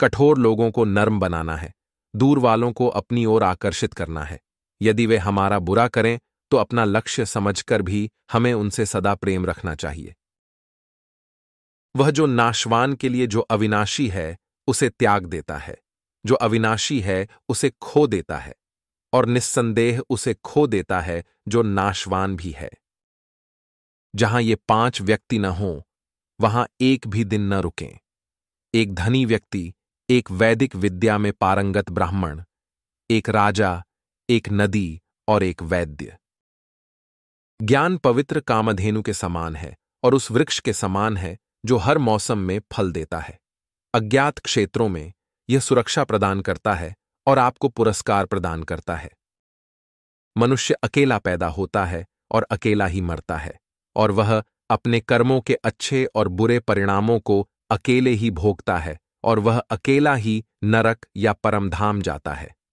कठोर लोगों को नर्म बनाना है दूर वालों को अपनी ओर आकर्षित करना है यदि वे हमारा बुरा करें तो अपना लक्ष्य समझकर भी हमें उनसे सदा प्रेम रखना चाहिए वह जो नाशवान के लिए जो अविनाशी है उसे त्याग देता है जो अविनाशी है उसे खो देता है और निस्संदेह उसे खो देता है जो नाशवान भी है जहां ये पांच व्यक्ति न हों वहां एक भी दिन न रुकें एक धनी व्यक्ति एक वैदिक विद्या में पारंगत ब्राह्मण एक राजा एक नदी और एक वैद्य ज्ञान पवित्र कामधेनु के समान है और उस वृक्ष के समान है जो हर मौसम में फल देता है अज्ञात क्षेत्रों में यह सुरक्षा प्रदान करता है और आपको पुरस्कार प्रदान करता है मनुष्य अकेला पैदा होता है और अकेला ही मरता है और वह अपने कर्मों के अच्छे और बुरे परिणामों को अकेले ही भोगता है और वह अकेला ही नरक या परमधाम जाता है